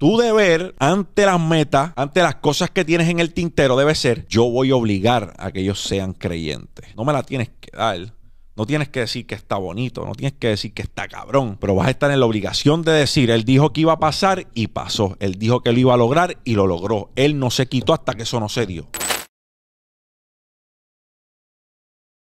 tu deber ante las metas, ante las cosas que tienes en el tintero debe ser, yo voy a obligar a que ellos sean creyentes. No me la tienes que dar. No tienes que decir que está bonito, no tienes que decir que está cabrón, pero vas a estar en la obligación de decir, él dijo que iba a pasar y pasó, él dijo que lo iba a lograr y lo logró, él no se quitó hasta que eso no se dio.